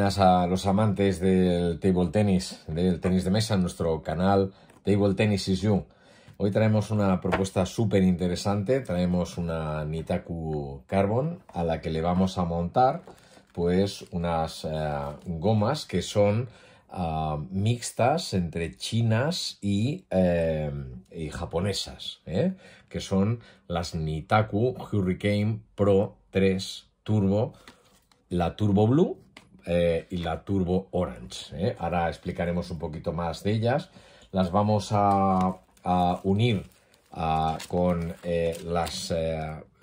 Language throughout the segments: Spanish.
a los amantes del table tennis, del tenis de mesa, en nuestro canal Table Tennis is You. Hoy traemos una propuesta súper interesante, traemos una Nitaku Carbon a la que le vamos a montar pues unas eh, gomas que son ah, mixtas entre chinas y, eh, japonesas, ¿eh? que son las Nitaku Hurricane Pro 3 Turbo, la Turbo Blue eh, y la Turbo Orange. ¿eh? Ahora explicaremos un poquito más de ellas. Las vamos a, unir con eh, las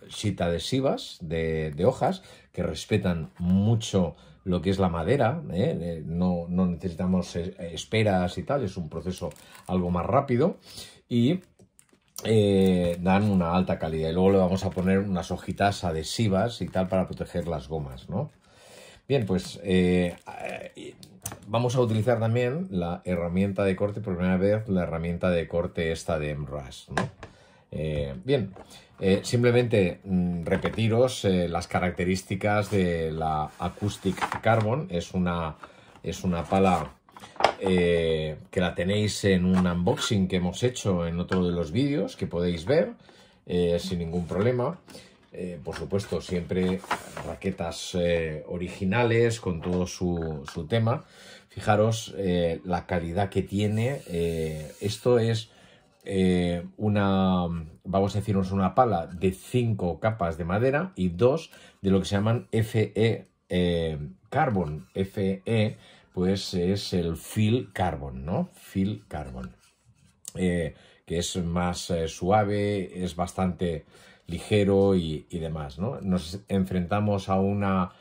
sheet adhesivas de, hojas que respetan mucho lo que es la madera, no, necesitamos esperas y tal, es un proceso algo más rápido y dan una alta calidad. Y luego le vamos a poner unas hojitas adhesivas y tal para proteger las gomas, ¿no? Bien, pues eh, eh, vamos a utilizar también la herramienta de corte, por primera vez la herramienta de corte esta de MRAS. Eh, bien, simplemente mm, repetiros las características de la Acoustic Carbon. Es una, es una pala que la tenéis en un unboxing que hemos hecho en otro de los vídeos que podéis ver sin ningún problema. Eh, por supuesto, siempre raquetas eh, originales con todo su, tema. Fijaros eh, la calidad que tiene. esto es una, vamos a decirnos, una pala de cinco capas de madera y dos de lo que se llaman FE Carbon. FE, pues es el Fil Carbon, ¿no? Fil Carbon. que es más suave, es bastante ligero y, demás, ¿no? Nos enfrentamos a una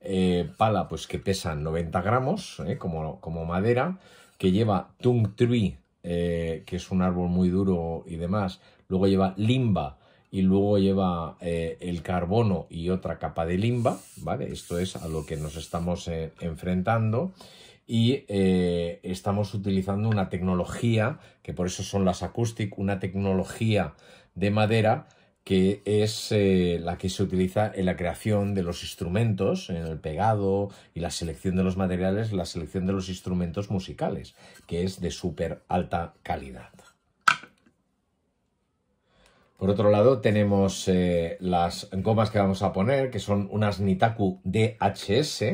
eh, pala pues que pesa 90 gramos, ¿eh? como, madera, que lleva tung tree, eh, que es un árbol muy duro y demás, luego lleva limba, y luego lleva el carbono y otra capa de limba, ¿vale? Esto es a lo que nos estamos enfrentando y estamos utilizando una tecnología, que por eso son las acoustic, una tecnología de madera que es eh, la que se utiliza en la creación de los instrumentos, en el pegado y la selección de los materiales, la selección de los instrumentos musicales, que es de súper alta calidad. Por otro lado, tenemos eh, las gomas que vamos a poner, que son unas Nitaku DHS,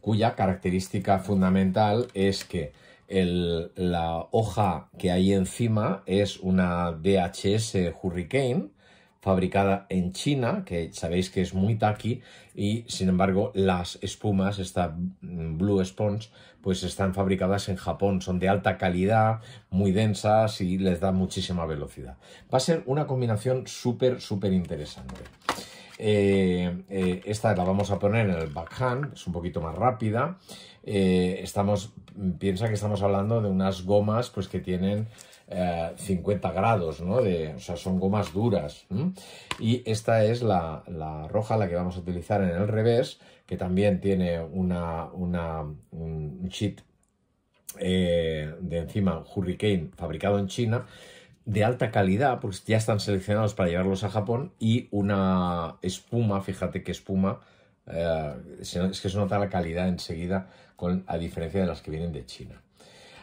cuya característica fundamental es que la hoja que hay encima es una DHS Hurricane, fabricada en China, que sabéis que es muy taqui, y sin embargo las espumas, esta Blue Sponge, pues están fabricadas en Japón, son de alta calidad, muy densas y les da muchísima velocidad. Va a ser una combinación súper, súper interesante. Eh, eh, esta la vamos a poner en el backhand, es un poquito más rápida. Eh, estamos, piensa que estamos hablando de unas gomas pues que tienen 50 eh, grados, ¿no? De, o sea, son gomas duras. Y esta es la, roja, la que vamos a utilizar en el revés, que también tiene una, una un chip eh, de encima Hurricane fabricado en China de alta calidad, porque ya están seleccionados para llevarlos a Japón, y una espuma, fíjate que espuma, eh, es que se nota la calidad enseguida, con, a diferencia de las que vienen de China.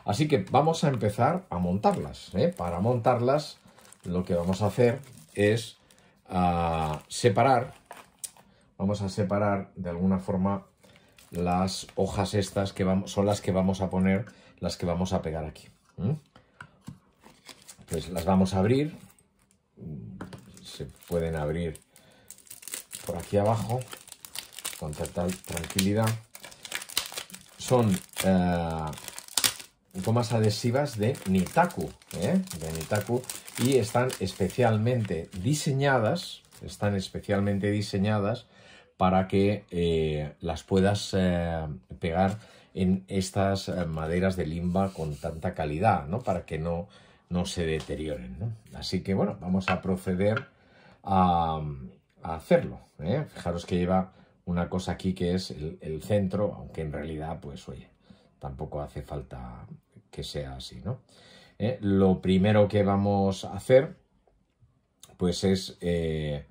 Así que vamos a empezar a montarlas. ¿eh? Para montarlas lo que vamos a hacer es ah, separar, vamos a separar de alguna forma las hojas estas que son las que vamos a poner, las que vamos a pegar aquí. Pues las vamos a abrir, se pueden abrir por aquí abajo con total tranquilidad. Son eh, más adhesivas de Nitaku, ¿eh? de Nitaku, y están especialmente diseñadas, están especialmente diseñadas para que eh, las puedas eh, pegar en estas eh, maderas de limba con tanta calidad, ¿no? Para que no, no se deterioren, Así que, bueno, vamos a proceder a, hacerlo, Fijaros que lleva una cosa aquí que es el centro, aunque en realidad, pues, oye, tampoco hace falta que sea así, ¿no? Eh, lo primero que vamos a hacer, pues es eh,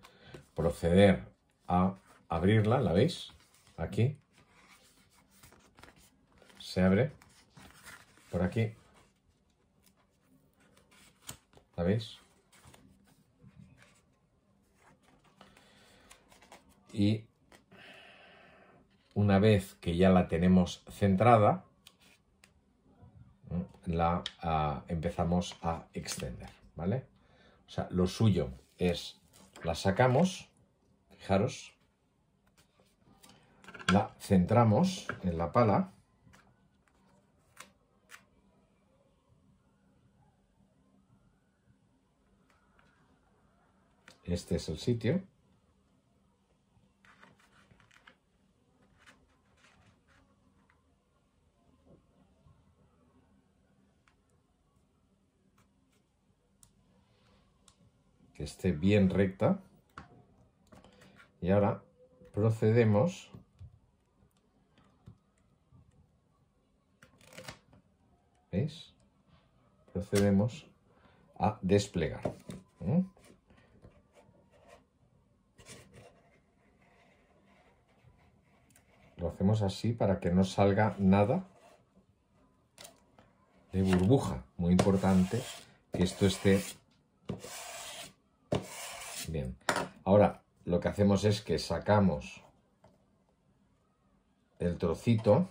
proceder a abrirla, ¿la veis? Aquí. Se abre por aquí. ¿La veis? Y una vez que ya la tenemos centrada, la ah, empezamos a extender, ¿vale? O sea, lo suyo es, la sacamos, fijaros, la centramos en la pala, este es el sitio, que esté bien recta. Y ahora procedemos ¿Veis? Procedemos a desplegar. Lo hacemos así para que no salga nada de burbuja. Muy importante que esto esté Bien, ahora lo que hacemos es que sacamos el trocito.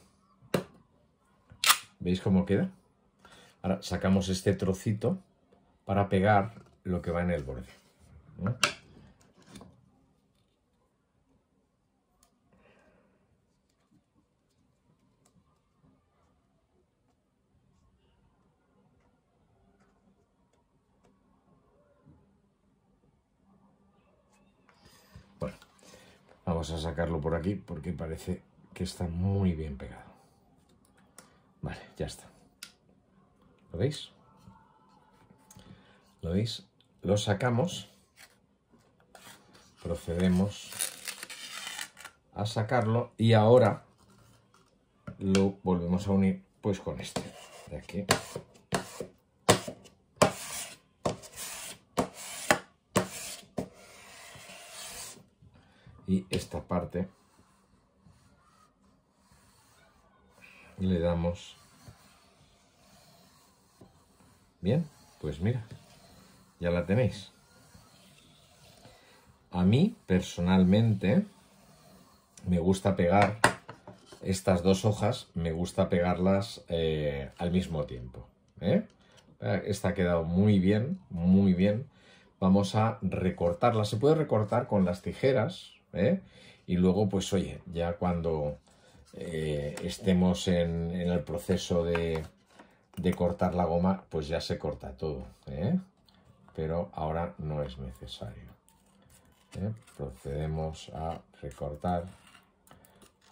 ¿Veis cómo queda? Ahora sacamos este trocito para pegar lo que va en el borde. Vamos a sacarlo por aquí porque parece que está muy bien pegado. Vale, ya está. ¿Lo veis? ¿Lo veis? Lo sacamos. Procedemos a sacarlo y ahora lo volvemos a unir pues con este de aquí y esta parte le damos bien pues mira ya la tenéis a mí personalmente me gusta pegar estas dos hojas me gusta pegarlas eh, al mismo tiempo ¿eh? esta ha quedado muy bien muy bien vamos a recortarla se puede recortar con las tijeras ¿eh? Y luego, pues oye, ya cuando eh, estemos en, el proceso de, cortar la goma, pues ya se corta todo, ¿eh? Pero ahora no es necesario. Procedemos a recortar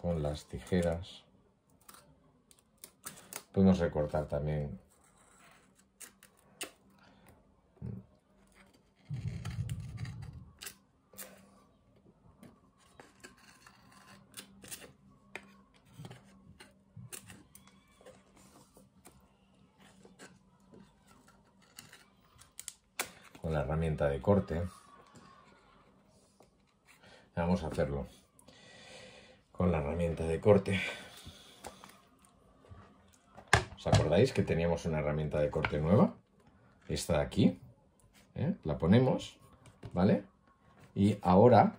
con las tijeras. Podemos recortar también la herramienta de corte. Vamos a hacerlo con la herramienta de corte. ¿Os acordáis que teníamos una herramienta de corte nueva? Esta de aquí. ¿eh? La ponemos, ¿vale? Y ahora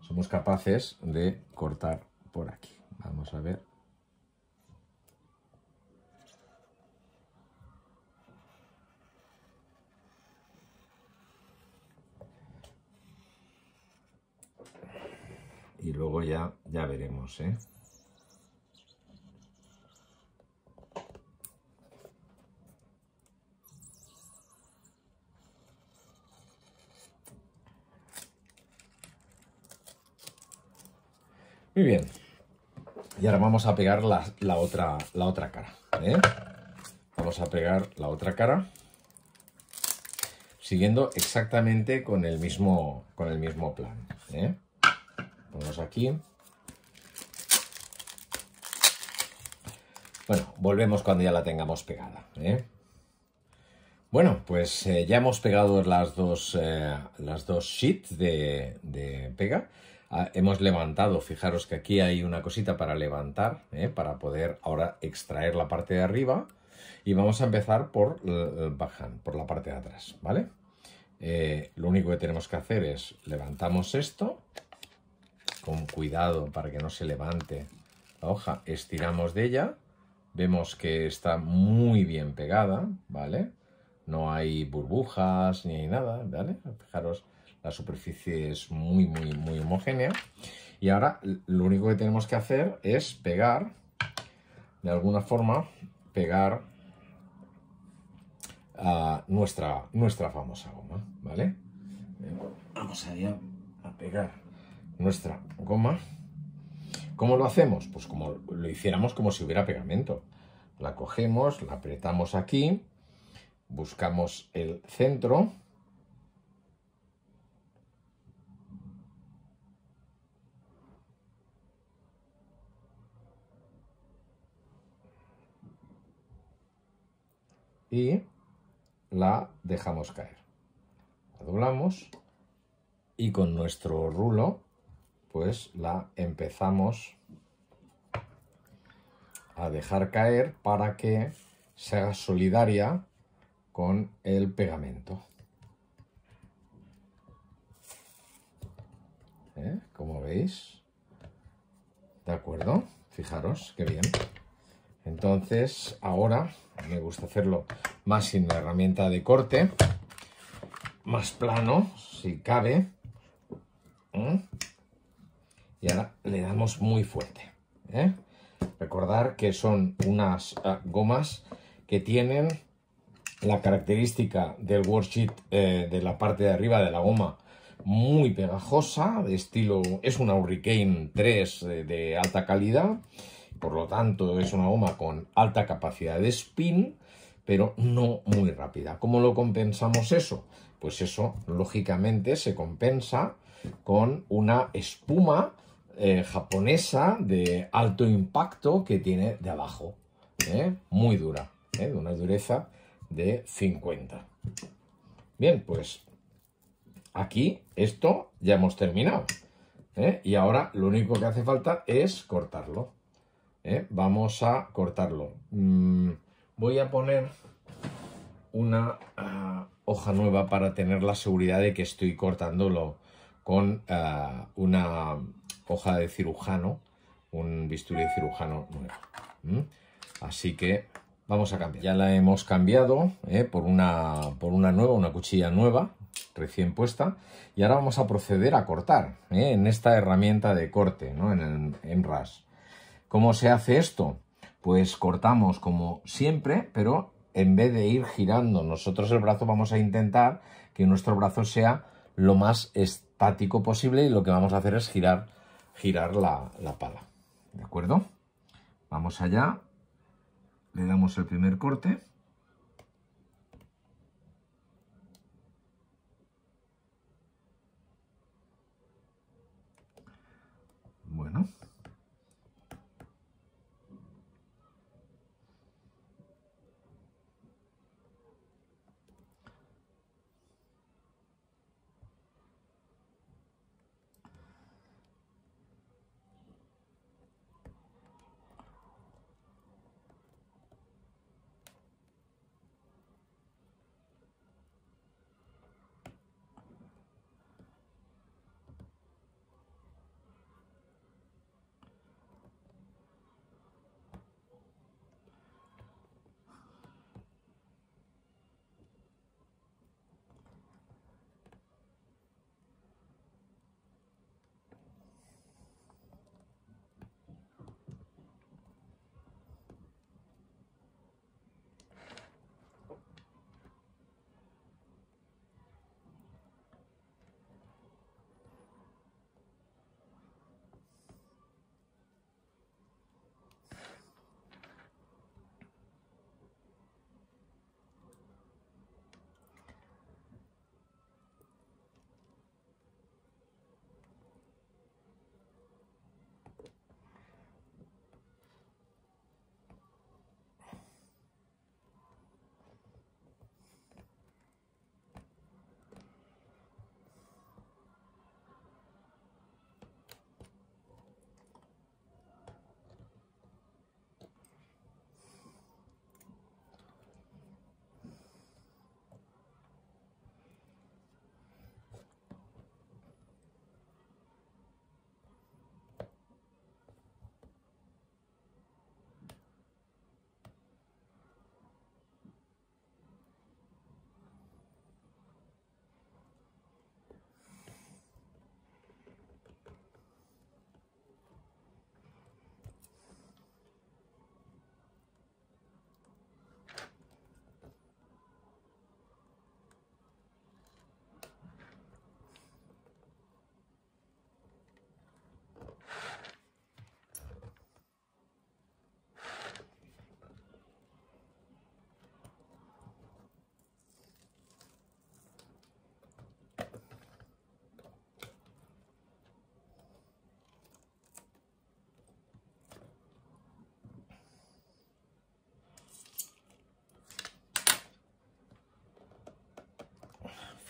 somos capaces de cortar por aquí. Vamos a ver y luego ya, ya veremos, ¿eh? Muy bien. Y ahora vamos a pegar la, otra, la otra cara. ¿eh? Vamos a pegar la otra cara. Siguiendo exactamente con el mismo, con el mismo plan. ¿eh? Ponemos aquí. Bueno, volvemos cuando ya la tengamos pegada. ¿eh? Bueno, pues eh, ya hemos pegado las dos, eh, las dos sheets de, pega. Ah, hemos levantado, fijaros que aquí hay una cosita para levantar, para poder ahora extraer la parte de arriba. Y vamos a empezar por el por la parte de atrás, ¿vale? lo único que tenemos que hacer es levantamos esto, con cuidado para que no se levante la hoja. Estiramos de ella, vemos que está muy bien pegada, ¿vale? No hay burbujas ni hay nada, ¿vale? Fijaros, la superficie es muy, muy, muy homogénea. Y ahora lo único que tenemos que hacer es pegar, de alguna forma, pegar a nuestra, nuestra famosa goma, ¿vale? Vamos ir a pegar nuestra goma. ¿Cómo lo hacemos? Pues como lo hiciéramos como si hubiera pegamento. La cogemos, la apretamos aquí, buscamos el centro. Y la dejamos caer. La doblamos y con nuestro rulo pues la empezamos a dejar caer para que sea solidaria con el pegamento. ¿Eh? Como veis. ¿De acuerdo? Fijaros, qué bien. Entonces, ahora me gusta hacerlo más sin la herramienta de corte, más plano, si cabe. ¿Eh? y ahora le damos muy fuerte. ¿eh? Recordar que son unas ah, gomas que tienen la característica del worksheet eh, de la parte de arriba de la goma muy pegajosa, de estilo, es una Hurricane 3 eh, de alta calidad, por lo tanto es una goma con alta capacidad de spin, pero no muy rápida. ¿Cómo lo compensamos eso? Pues eso, lógicamente, se compensa con una espuma eh, japonesa de alto impacto que tiene de abajo. ¿eh? Muy dura, ¿eh? de una dureza de 50. Bien, pues aquí esto ya hemos terminado. Y ahora lo único que hace falta es cortarlo. Vamos a cortarlo. Mm, voy a poner una ah, hoja nueva para tener la seguridad de que estoy cortándolo con ah, una hoja de cirujano, un bisturí de cirujano nuevo. Así que vamos a cambiar. Ya la hemos cambiado ¿eh? por, una, por una nueva, una cuchilla nueva, recién puesta. Y ahora vamos a proceder a cortar ¿eh? en esta herramienta de corte, ¿no? en el ¿Cómo se hace esto? Pues cortamos como siempre, pero en vez de ir girando nosotros el brazo, vamos a intentar que nuestro brazo sea lo más estático posible y lo que vamos a hacer es girar girar la, pala. ¿De acuerdo? Vamos allá. Le damos el primer corte. Bueno.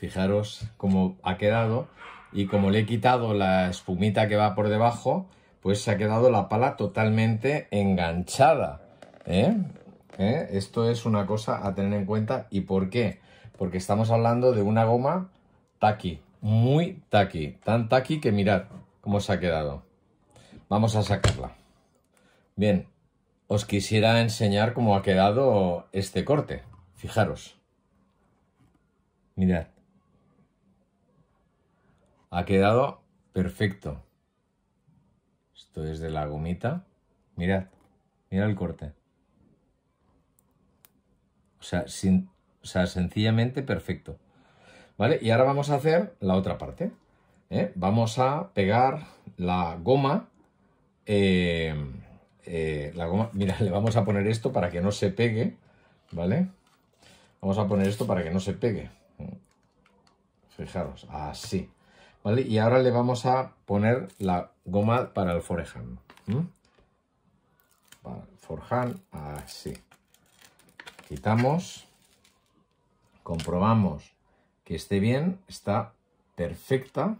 Fijaros cómo ha quedado. Y como le he quitado la espumita que va por debajo, pues se ha quedado la pala totalmente enganchada. ¿eh? ¿Eh? Esto es una cosa a tener en cuenta. ¿Y por qué? Porque estamos hablando de una goma taqui, muy taqui, tan taqui que mirad cómo se ha quedado. Vamos a sacarla. Bien, os quisiera enseñar cómo ha quedado este corte. Fijaros. Mirad. Ha quedado perfecto. Esto es de la gomita. Mirad, mirad el corte. O sea, sencillamente perfecto. ¿Vale? Y ahora vamos a hacer la otra parte. ¿eh? Vamos a pegar la goma. Eh, eh, la goma. Mira, le vamos a poner esto para que no se pegue. ¿Vale? Vamos a poner esto para que no se pegue. Fijaros, así. Y ahora le vamos a poner la goma para el forehand. Para el forehand, así. Quitamos, comprobamos que esté bien, está perfecta.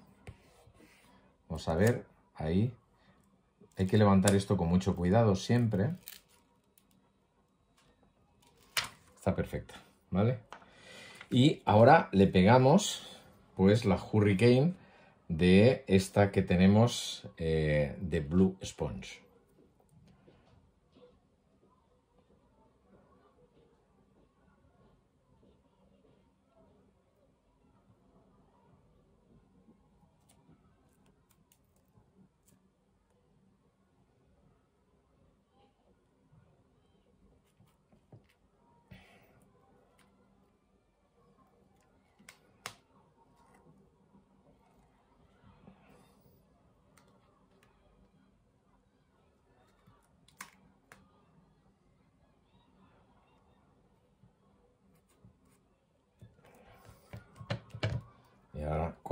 Vamos a ver, ahí. Hay que levantar esto con mucho cuidado siempre. Está perfecta, ¿vale? Y ahora le pegamos, pues, la Hurricane de esta que tenemos eh, de Blue Sponge.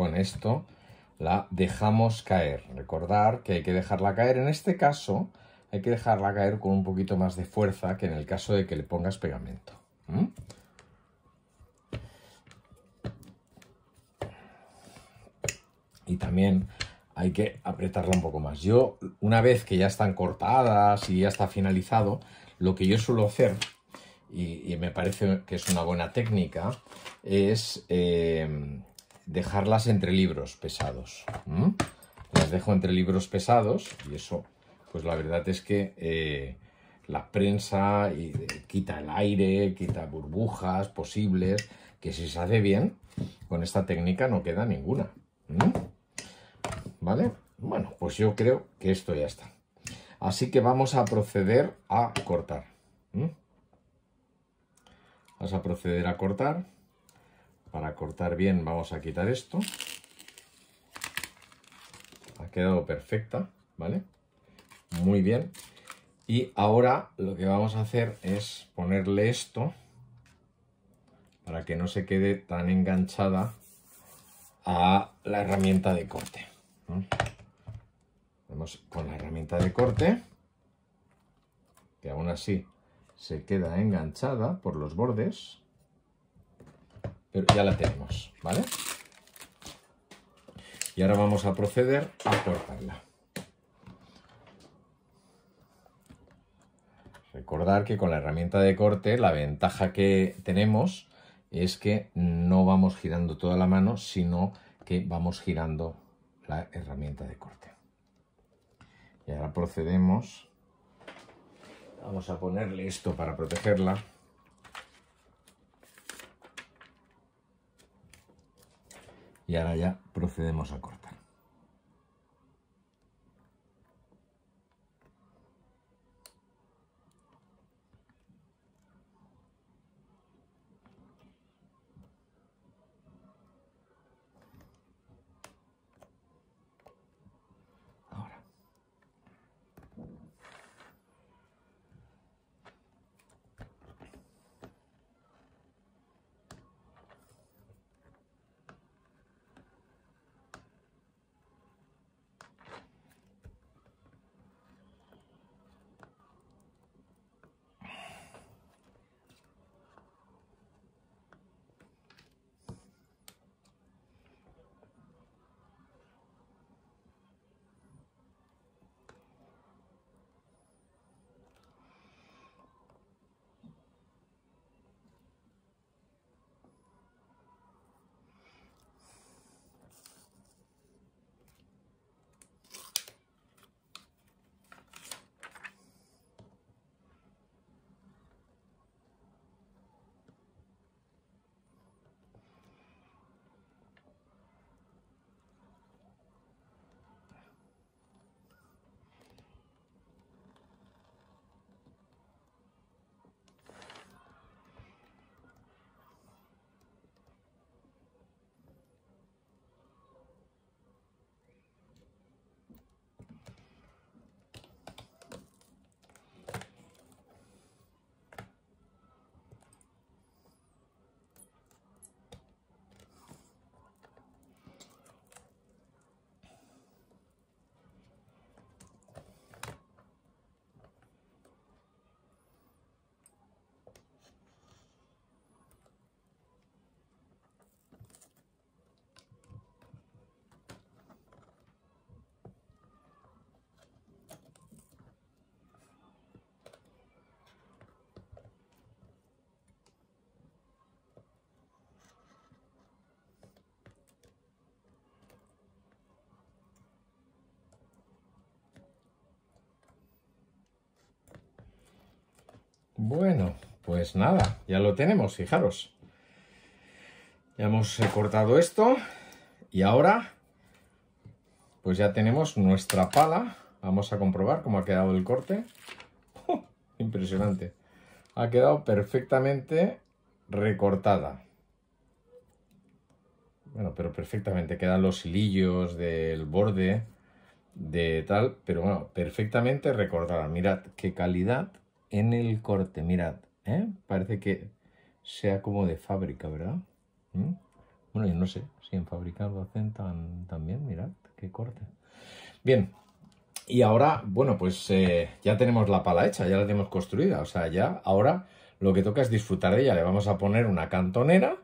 con esto la dejamos caer. Recordar que hay que dejarla caer. En este caso hay que dejarla caer con un poquito más de fuerza que en el caso de que le pongas pegamento. Y también hay que apretarla un poco más. Yo, una vez que ya están cortadas y ya está finalizado, lo que yo suelo hacer, y, me parece que es una buena técnica, es eh, dejarlas entre libros pesados. Las dejo entre libros pesados y eso, pues la verdad es que eh, la prensa y, eh, quita el aire, quita burbujas posibles, que si se hace bien, con esta técnica no queda ninguna. ¿Vale? Bueno, pues yo creo que esto ya está. Así que vamos a proceder a cortar. Vamos a proceder a cortar. Para cortar bien vamos a quitar esto. Ha quedado perfecta, ¿vale? Muy bien. Y ahora lo que vamos a hacer es ponerle esto para que no se quede tan enganchada a la herramienta de corte. Vamos con la herramienta de corte, que aún así se queda enganchada por los bordes pero ya la tenemos, ¿vale? Y ahora vamos a proceder a cortarla. Recordar que con la herramienta de corte la ventaja que tenemos es que no vamos girando toda la mano, sino que vamos girando la herramienta de corte. Y ahora procedemos. Vamos a ponerle esto para protegerla. Y ahora ya procedemos a cortar. Bueno, pues nada, ya lo tenemos, fijaros. Ya hemos eh, cortado esto y ahora pues ya tenemos nuestra pala. Vamos a comprobar cómo ha quedado el corte. ¡Oh! Impresionante. Ha quedado perfectamente recortada. Bueno, pero perfectamente. Quedan los hilillos del borde de tal, pero bueno, perfectamente recortada. Mirad qué calidad en el corte, mirad, ¿eh? parece que sea como de fábrica, ¿verdad? ¿Mm? Bueno, yo no sé si en fábrica lo hacen tan, también, mirad, qué corte. Bien, y ahora, bueno, pues eh, ya tenemos la pala hecha, ya la tenemos construida, o sea, ya ahora lo que toca es disfrutar de ella, le vamos a poner una cantonera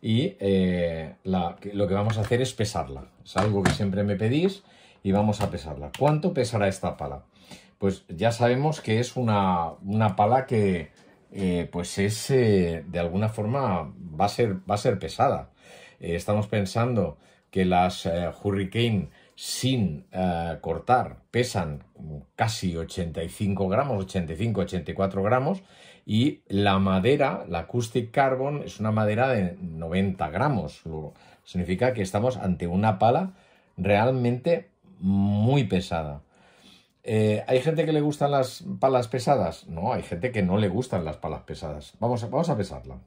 y eh, la, lo que vamos a hacer es pesarla, es algo que siempre me pedís y vamos a pesarla. ¿Cuánto pesará esta pala? pues ya sabemos que es una, pala que eh, pues es eh, de alguna forma va a ser, va a ser pesada. Eh, estamos pensando que las Hurricane sin cortar pesan casi 85 gramos, 85, 84 gramos y la madera, la acoustic carbon, es una madera de 90 gramos. significa que estamos ante una pala realmente muy pesada. Eh, ¿Hay gente que le gustan las palas pesadas? No, hay gente que no le gustan las palas pesadas. Vamos a, vamos a pesarla.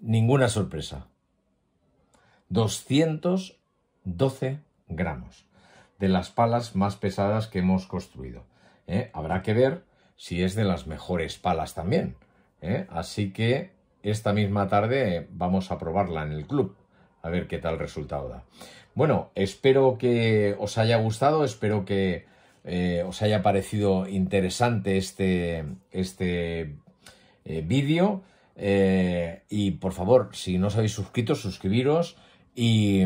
Ninguna sorpresa. 212 gramos de las palas más pesadas que hemos construido. ¿eh? Habrá que ver si es de las mejores palas también. ¿eh? Así que esta misma tarde vamos a probarla en el club ver qué tal resultado da. Bueno, espero que os haya gustado, espero que eh, os haya parecido interesante este, este eh, vídeo. Eh, y por favor, si no os habéis suscrito, suscribiros y,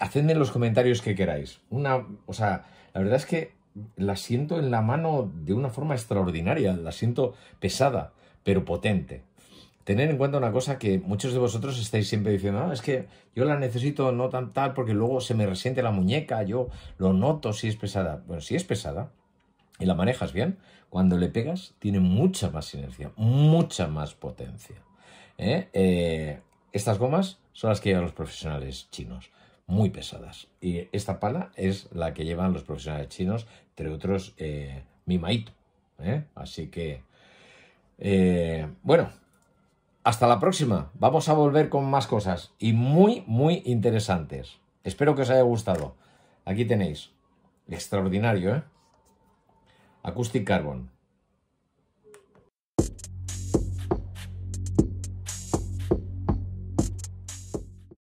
hacedme los comentarios que queráis. Una, o sea, la verdad es que la siento en la mano de una forma extraordinaria, la siento pesada, pero potente tener en cuenta una cosa que muchos de vosotros estáis siempre diciendo, ah, es que yo la necesito no tan tal porque luego se me resiente la muñeca, yo lo noto si es pesada. Bueno, si es pesada y la manejas bien, cuando le pegas tiene mucha más inercia, mucha más potencia. ¿eh? Eh, estas gomas son las que llevan los profesionales chinos, muy pesadas. Y esta pala es la que llevan los profesionales chinos, entre otros eh, mi Mimaito. Así que, bueno, hasta la próxima. Vamos a volver con más cosas y muy, muy interesantes. Espero que os haya gustado. Aquí tenéis. Extraordinario, ¿eh? Acoustic Carbon.